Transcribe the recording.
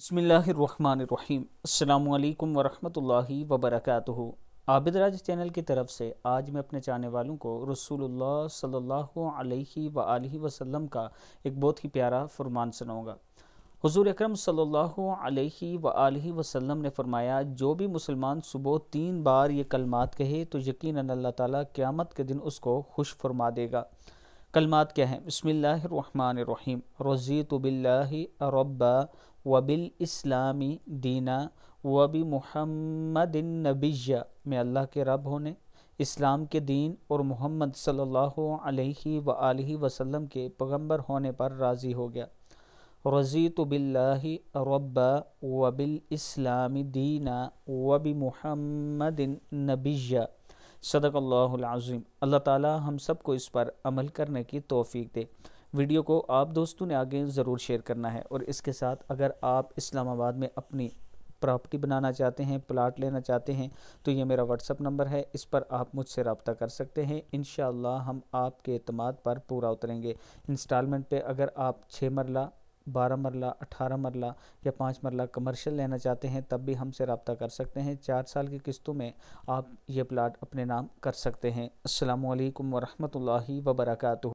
بسم اللہ الرحمن الرحیم السلام علیکم ورحمۃ اللہ وبرکاتہ عابد راج چینل کی طرف سے آج میں اپنے چاہنے والوں کو رسول اللہ صلی اللہ علیہ وآلہ وسلم کا ایک بہت ہی پیارا فرمان سناؤں گا حضور اکرم صلی اللہ علیہ وآلہ وسلم نے فرمایا جو بھی مسلمان صبح تین بار یہ کلمات کہے تو یقیناً اللہ تعالیٰ قیامت کے دن اس کو خوش فرما دے گا کلمات کیا ہیں بسم اللہ الرحمن الرحیم رضیت باللہ رب و بالاسلام دینہ و بمحمد النبی میں اللہ کے رب ہونے اسلام کے دین اور محمد صلی اللہ علیہ و وسلم کے پیغمبر ہونے پر راضی ہو گیا رضیت باللہ رب و بالاسلام دینہ و بمحمد النبی صدق اللہ العظیم اللہ تعالی ہم سب کو اس پر عمل کرنے کی توفیق دے ویڈیو کو آپ دوستوں نے آگے ضرور شیئر کرنا ہے اور اس کے ساتھ اگر آپ اسلام آباد میں اپنی پراپرٹی بنانا چاہتے ہیں پلاٹ لینا چاہتے ہیں تو یہ میرا اپ نمبر ہے اس پر آپ مجھ سے رابطہ کر سکتے ہیں انشاءاللہ ہم آپ کے اعتماد پر پورا اتریں گے انسٹالمنٹ پہ اگر آپ چھ مرلہ بارہ مرلہ اٹھارہ مرلہ یا پانچ مرلہ کمرشل لینا چاہتے ہیں تب بھی ہم سے رابطہ کر سکتے ہیں چار سال کی قسطوں میں آپ یہ پلاٹ اپنے نام کر سکتے ہیں السلام علیکم ورحمۃ اللہ وبرکاتہ